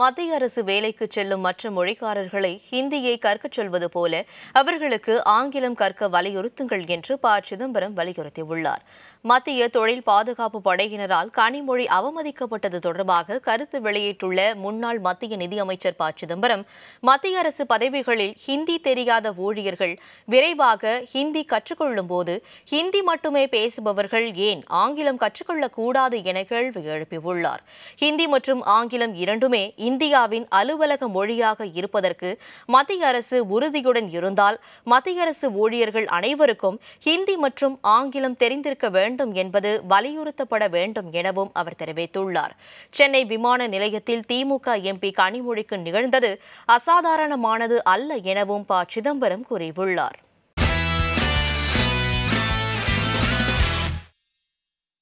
மத்திய அரசு வேலைக்கு செல்லும் மற்ற மொழிக்காரர்களை ஹிந்தியை கற்கச் சொல்வது போல அவர்களுக்கு ஆங்கிலம் கற்க வலியுறுத்துங்கள் என்று ப சிதம்பரம் வலியுறுத்தியுள்ளார் மத்திய தொழில் பாதுகாப்பு படையினரால் கனிமொழி அவமதிக்கப்பட்டது தொடர்பாக கருத்து வெளியிட்டுள்ள முன்னாள் மத்திய நிதியமைச்சர் ப சிதம்பரம் மத்திய அரசு பதவிகளில் ஹிந்தி தெரியாத ஊழியர்கள் விரைவாக ஹிந்தி கற்றுக்கொள்ளும் போது ஹிந்தி மட்டுமே பேசுபவர்கள் ஏன் ஆங்கிலம் கற்றுக்கொள்ளக்கூடாது என கேள்வி எழுப்பியுள்ளார் ஹிந்தி மற்றும் ஆங்கிலம் இரண்டுமே இந்தியாவின் அலுவலக மொழியாக இருப்பதற்கு மத்திய அரசு உறுதியுடன் இருந்தால் மத்திய அரசு ஊழியர்கள் அனைவருக்கும் ஹிந்தி மற்றும் ஆங்கிலம் தெரிந்திருக்க வேண்டும் என்பது வலியுறுத்தப்பட வேண்டும் எனவும் அவர் தெரிவித்துள்ளார் சென்னை விமான நிலையத்தில் திமுக எம்பி கனிமொழிக்கு நிகழ்ந்தது அசாதாரணமானது அல்ல எனவும் ப சிதம்பரம் கூறியுள்ளார்